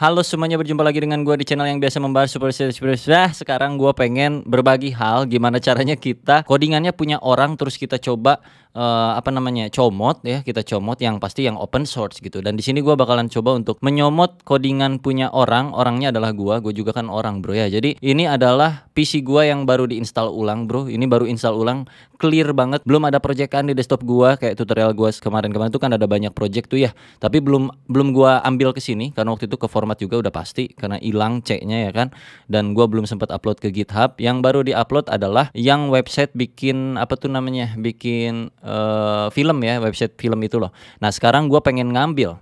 Halo semuanya, berjumpa lagi dengan gue di channel yang biasa membahas super series series. Nah, sekarang gue pengen berbagi hal gimana caranya kita codingannya punya orang terus kita coba uh, apa namanya comot ya kita comot yang pasti yang open source gitu dan di sini gue bakalan coba untuk menyomot codingan punya orang orangnya adalah gue gue juga kan orang bro ya jadi ini adalah PC gue yang baru diinstal ulang bro ini baru install ulang clear banget belum ada projectan di desktop gue kayak tutorial gue kemarin-kemarin tuh kan ada banyak project tuh ya tapi belum belum gue ambil ke sini karena waktu itu ke format juga udah pasti karena hilang ceknya ya kan dan gue belum sempat upload ke GitHub yang baru diupload adalah yang website bikin apa tuh namanya bikin uh, film ya website film itu loh nah sekarang gue pengen ngambil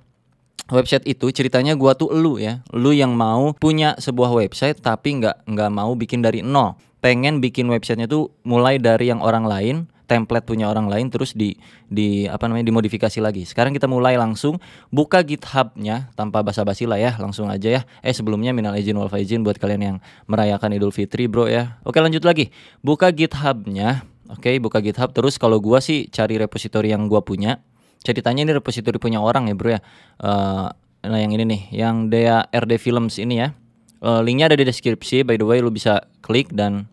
website itu ceritanya gue tuh lu ya lu yang mau punya sebuah website tapi nggak nggak mau bikin dari nol pengen bikin websitenya tuh mulai dari yang orang lain template punya orang lain terus di di apa namanya dimodifikasi lagi. Sekarang kita mulai langsung buka GitHub-nya tanpa basa-basi lah ya, langsung aja ya. Eh sebelumnya minal izin wal faizin buat kalian yang merayakan Idul Fitri, Bro ya. Oke, lanjut lagi. Buka GitHub-nya Oke, okay, buka GitHub terus kalau gua sih cari repository yang gua punya. Ceritanya ini repository punya orang ya, Bro ya. Uh, nah yang ini nih, yang dea RD Films ini ya. Uh, linknya ada di deskripsi by the way lu bisa klik dan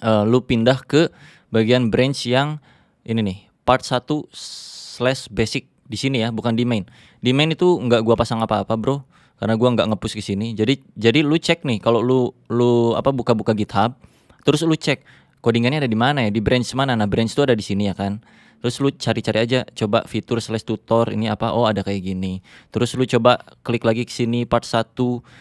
uh, lu pindah ke bagian branch yang ini nih, part 1 slash basic di sini ya, bukan di main. Di main itu nggak gua pasang apa-apa, Bro karena gua nggak ngepush ke sini. Jadi jadi lu cek nih kalau lu lu apa buka-buka GitHub, terus lu cek codingannya ada di mana ya di branch mana nah branch itu ada di sini ya kan terus lu cari-cari aja coba fitur slash tutor ini apa oh ada kayak gini terus lu coba klik lagi ke sini part 1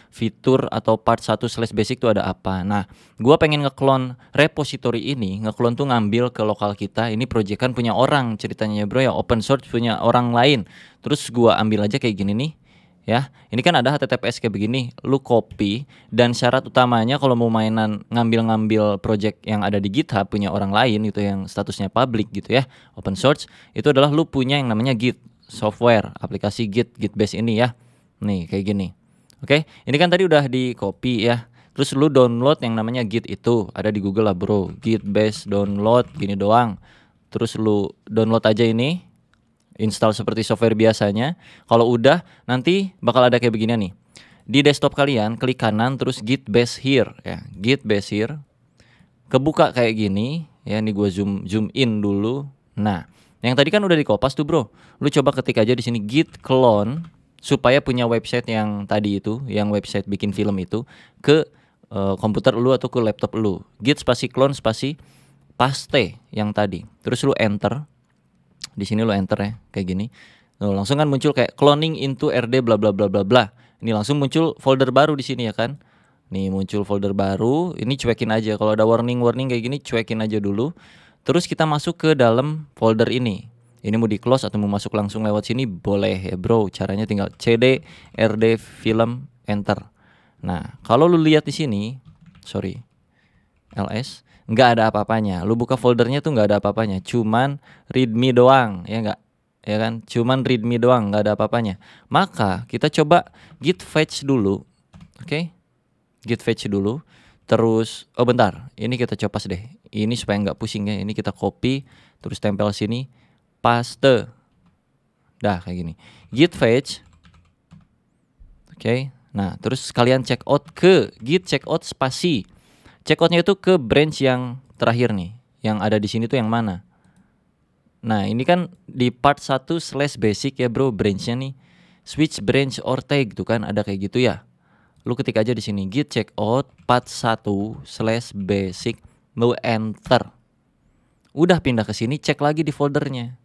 fitur atau part 1 slash basic itu ada apa nah gua pengen ngeklon repository ini ngeklon tuh ngambil ke lokal kita ini project kan punya orang ceritanya ya, bro ya open source punya orang lain terus gua ambil aja kayak gini nih ya. Ini kan ada HTTPS kayak begini, lu copy dan syarat utamanya kalau mau mainan ngambil-ngambil project yang ada di GitHub punya orang lain itu yang statusnya public gitu ya, open source, itu adalah lu punya yang namanya Git software, aplikasi Git, Git base ini ya. Nih, kayak gini. Oke, ini kan tadi udah di copy ya. Terus lu download yang namanya Git itu, ada di Google lah, Bro. Git base download gini doang. Terus lu download aja ini install seperti software biasanya. Kalau udah, nanti bakal ada kayak begini nih. Di desktop kalian, klik kanan terus git base here ya, git base here. Kebuka kayak gini, ya ini gue zoom zoom in dulu. Nah, yang tadi kan udah dikopas tuh bro. Lu coba ketik aja di sini git clone supaya punya website yang tadi itu, yang website bikin film itu ke uh, komputer lu atau ke laptop lu. Git spasi clone spasi paste yang tadi. Terus lu enter di sini lo enter ya kayak gini lo langsung kan muncul kayak cloning into rd bla bla bla bla bla ini langsung muncul folder baru di sini ya kan nih muncul folder baru ini cuekin aja kalau ada warning warning kayak gini cuekin aja dulu terus kita masuk ke dalam folder ini ini mau di close atau mau masuk langsung lewat sini boleh ya bro caranya tinggal cd rd film enter nah kalau lu lihat di sini sorry ls nggak ada apa-apanya. Lu buka foldernya tuh nggak ada apa-apanya, cuman readme doang, ya nggak? Ya kan? Cuman readme doang, nggak ada apa-apanya. Maka kita coba git fetch dulu, oke? Okay? Git fetch dulu. Terus, oh bentar, ini kita copas deh. Ini supaya nggak pusing ya. Ini kita copy, terus tempel sini, paste. Dah kayak gini. Git fetch. Oke. Okay. Nah, terus kalian check out ke git check out spasi checkoutnya itu ke branch yang terakhir nih yang ada di sini tuh yang mana nah ini kan di part 1 slash basic ya bro branchnya nih switch branch or tag tuh kan ada kayak gitu ya lu ketik aja di sini git checkout part 1 slash basic lu enter udah pindah ke sini cek lagi di foldernya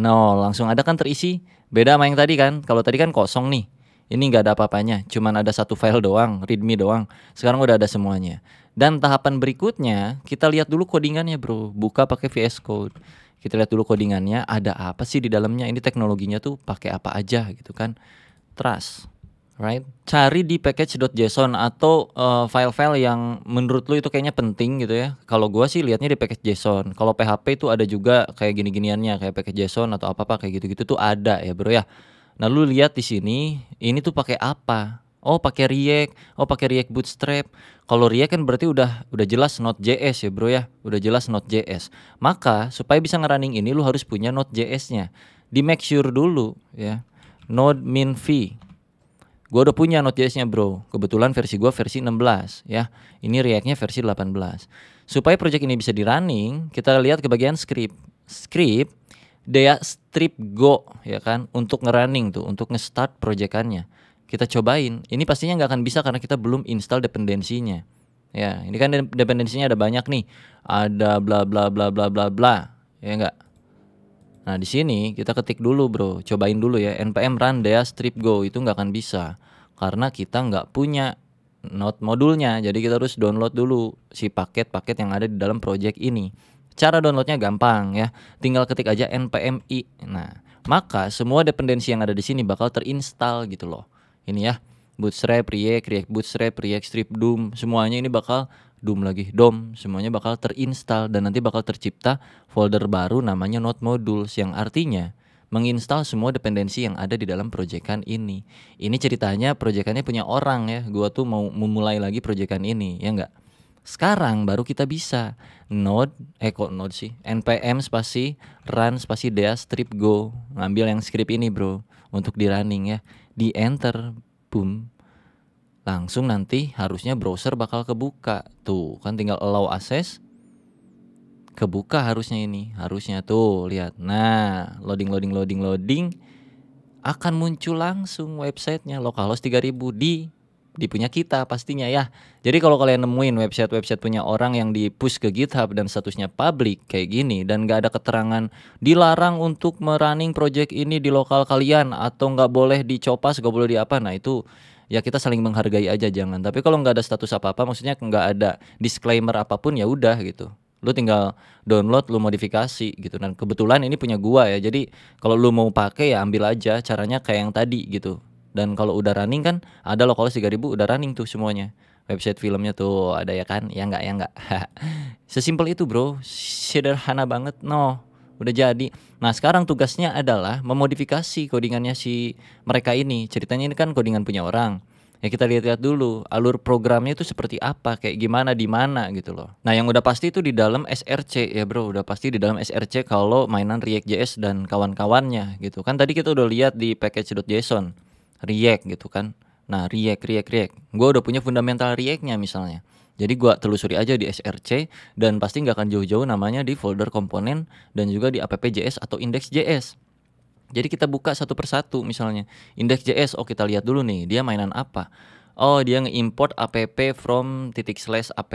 no nah, oh, langsung ada kan terisi beda sama yang tadi kan kalau tadi kan kosong nih ini nggak ada apa-apanya cuman ada satu file doang readme doang sekarang udah ada semuanya dan tahapan berikutnya kita lihat dulu codingannya bro. Buka pakai VS Code. Kita lihat dulu codingannya. Ada apa sih di dalamnya? Ini teknologinya tuh pakai apa aja gitu kan? Trust, right? Cari di package.json atau file eh, file-file yang menurut lu itu kayaknya penting gitu ya. Kalau gua sih lihatnya di package JSON. Kalau PHP itu ada juga kayak gini-giniannya kayak package JSON atau apa apa kayak gitu-gitu tuh ada ya bro ya. Nah lu lihat di sini ini tuh pakai apa? oh pakai React, oh pakai React Bootstrap. Kalau React kan berarti udah udah jelas Node.js ya bro ya, udah jelas Node.js. Maka supaya bisa ngerunning ini lu harus punya Node.js-nya. Di make sure dulu ya. Node min v. Gua udah punya Node.js-nya bro. Kebetulan versi gua versi 16 ya. Ini React-nya versi 18. Supaya project ini bisa di running, kita lihat ke bagian script. Script dia strip go ya kan untuk ngerunning tuh, untuk nge-start ngestart nya kita cobain ini pastinya nggak akan bisa karena kita belum install dependensinya ya ini kan dependensinya ada banyak nih ada bla bla bla bla bla bla ya enggak nah di sini kita ketik dulu bro cobain dulu ya npm run dea strip go itu nggak akan bisa karena kita nggak punya node modulnya jadi kita harus download dulu si paket-paket yang ada di dalam project ini cara downloadnya gampang ya tinggal ketik aja npm i nah maka semua dependensi yang ada di sini bakal terinstall gitu loh ini ya bootstrap, react, react bootstrap, react strip, doom semuanya ini bakal doom lagi dom semuanya bakal terinstall dan nanti bakal tercipta folder baru namanya node modules yang artinya menginstal semua dependensi yang ada di dalam proyekan ini. Ini ceritanya proyekannya punya orang ya. Gua tuh mau memulai lagi proyekan ini, ya enggak? Sekarang baru kita bisa node eh node sih? npm spasi run spasi dea strip go. Ngambil yang script ini, Bro, untuk di running ya di enter boom langsung nanti harusnya browser bakal kebuka tuh kan tinggal allow access kebuka harusnya ini harusnya tuh lihat nah loading loading loading loading akan muncul langsung websitenya localhost 3000 di dipunya kita pastinya ya. Jadi kalau kalian nemuin website-website punya orang yang di-push ke GitHub dan statusnya public kayak gini dan nggak ada keterangan dilarang untuk merunning project ini di lokal kalian atau nggak boleh dicopas, nggak boleh diapa, nah itu ya kita saling menghargai aja jangan. Tapi kalau nggak ada status apa-apa, maksudnya nggak ada disclaimer apapun ya udah gitu lu tinggal download lu modifikasi gitu dan kebetulan ini punya gua ya jadi kalau lu mau pakai ya ambil aja caranya kayak yang tadi gitu dan kalau udah running kan ada loh kalau 3000 udah running tuh semuanya website filmnya tuh ada ya kan ya nggak ya nggak sesimpel itu bro sederhana banget no udah jadi nah sekarang tugasnya adalah memodifikasi codingannya si mereka ini ceritanya ini kan codingan punya orang ya kita lihat-lihat dulu alur programnya itu seperti apa kayak gimana di mana gitu loh nah yang udah pasti itu di dalam SRC ya bro udah pasti di dalam SRC kalau mainan react js dan kawan-kawannya gitu kan tadi kita udah lihat di package.json React gitu kan. Nah, React, React, React. Gue udah punya fundamental reactnya misalnya. Jadi gue telusuri aja di SRC dan pasti nggak akan jauh-jauh namanya di folder komponen dan juga di app.js atau index.js. Jadi kita buka satu persatu misalnya. Index.js, oh kita lihat dulu nih, dia mainan apa. Oh, dia nge-import app from titik slash app.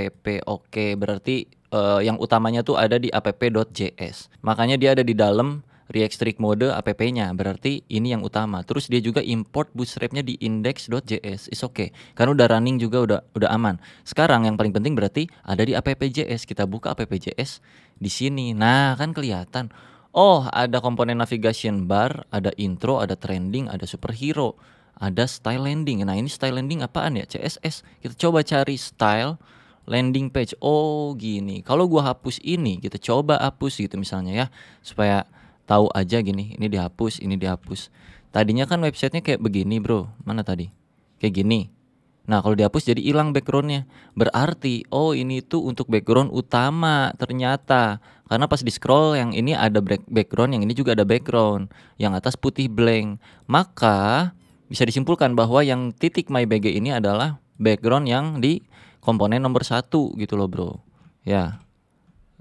Oke, berarti uh, yang utamanya tuh ada di app.js. Makanya dia ada di dalam React Mode app-nya. Berarti ini yang utama. Terus dia juga import bootstrap-nya di index.js. Is okay. Karena udah running juga udah udah aman. Sekarang yang paling penting berarti ada di app.js. Kita buka app.js di sini. Nah, kan kelihatan. Oh, ada komponen navigation bar, ada intro, ada trending, ada superhero, ada style landing. Nah, ini style landing apaan ya? CSS. Kita coba cari style landing page. Oh, gini. Kalau gua hapus ini, kita coba hapus gitu misalnya ya, supaya tahu aja gini ini dihapus ini dihapus tadinya kan websitenya kayak begini bro mana tadi kayak gini nah kalau dihapus jadi hilang backgroundnya berarti oh ini tuh untuk background utama ternyata karena pas di scroll yang ini ada background yang ini juga ada background yang atas putih blank maka bisa disimpulkan bahwa yang titik my BG ini adalah background yang di komponen nomor satu gitu loh bro ya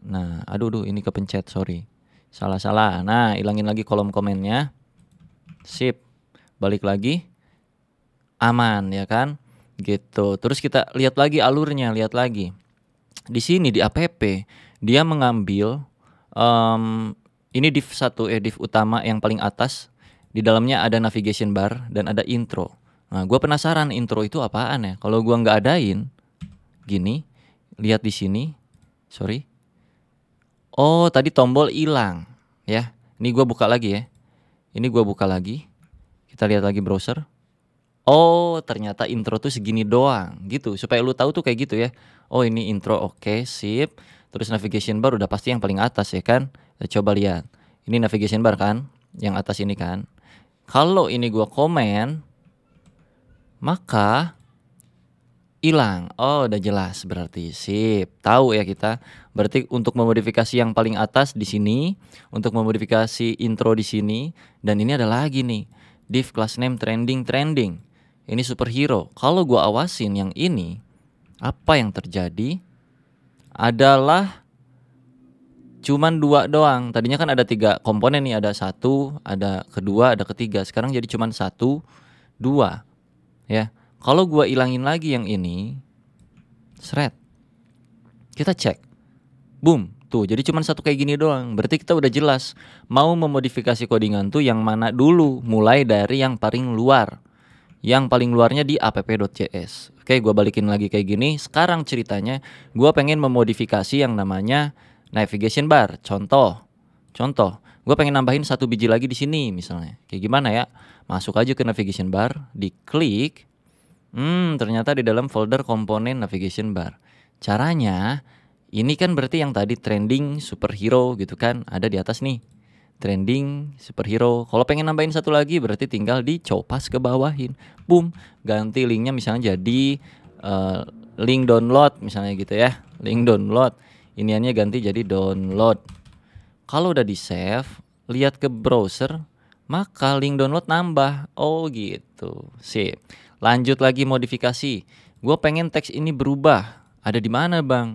nah aduh aduh ini kepencet sorry Salah-salah. Nah, hilangin lagi kolom komennya. Sip. Balik lagi. Aman ya kan? Gitu. Terus kita lihat lagi alurnya, lihat lagi. Di sini di APP dia mengambil um, ini div satu eh div utama yang paling atas. Di dalamnya ada navigation bar dan ada intro. Nah, gue penasaran intro itu apaan ya? Kalau gua nggak adain, gini, lihat di sini, sorry, Oh, tadi tombol hilang, ya. Ini gue buka lagi ya. Ini gue buka lagi. Kita lihat lagi browser. Oh, ternyata intro tuh segini doang, gitu. Supaya lu tahu tuh kayak gitu ya. Oh, ini intro, oke, okay, sip. Terus navigation bar udah pasti yang paling atas ya kan? Kita eh, coba lihat. Ini navigation bar kan? Yang atas ini kan? Kalau ini gua komen, maka hilang. Oh, udah jelas berarti sip. Tahu ya kita. Berarti untuk memodifikasi yang paling atas di sini, untuk memodifikasi intro di sini dan ini ada lagi nih. Div class name trending trending. Ini superhero. Kalau gua awasin yang ini, apa yang terjadi adalah cuman dua doang. Tadinya kan ada tiga komponen nih, ada satu, ada kedua, ada ketiga. Sekarang jadi cuman satu, dua, ya kalau gue ilangin lagi yang ini, seret. Kita cek. Boom, Tuh, jadi cuma satu kayak gini doang. Berarti kita udah jelas mau memodifikasi codingan tuh yang mana dulu, mulai dari yang paling luar. Yang paling luarnya di app.js. Oke, gue balikin lagi kayak gini. Sekarang ceritanya gue pengen memodifikasi yang namanya navigation bar. Contoh. Contoh, gue pengen nambahin satu biji lagi di sini misalnya. Kayak gimana ya? Masuk aja ke navigation bar, diklik, Hmm, ternyata di dalam folder komponen navigation bar. Caranya, ini kan berarti yang tadi trending superhero gitu kan, ada di atas nih. Trending superhero. Kalau pengen nambahin satu lagi berarti tinggal dicopas ke bawahin. Boom, ganti linknya misalnya jadi uh, link download misalnya gitu ya. Link download. Iniannya ganti jadi download. Kalau udah di save, lihat ke browser, maka link download nambah. Oh gitu. Sip. Lanjut lagi modifikasi. Gue pengen teks ini berubah. Ada di mana bang?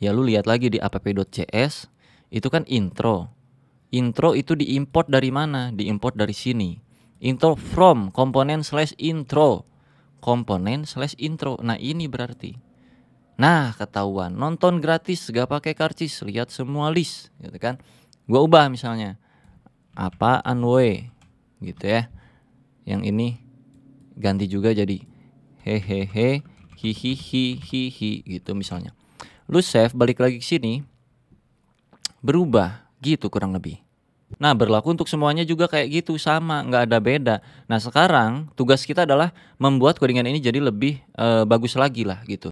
Ya lu lihat lagi di app.cs. Itu kan intro. Intro itu diimport dari mana? Diimport dari sini. Intro from komponen slash intro. Komponen slash intro. Nah ini berarti. Nah ketahuan nonton gratis gak pakai karcis. Lihat semua list gitu kan. Gue ubah misalnya. apa anway? Gitu ya. Yang ini ganti juga jadi hehehe hihihi hihi gitu misalnya lu save balik lagi ke sini berubah gitu kurang lebih Nah berlaku untuk semuanya juga kayak gitu sama nggak ada beda. Nah sekarang tugas kita adalah membuat kodingan ini jadi lebih e, bagus lagi lah gitu.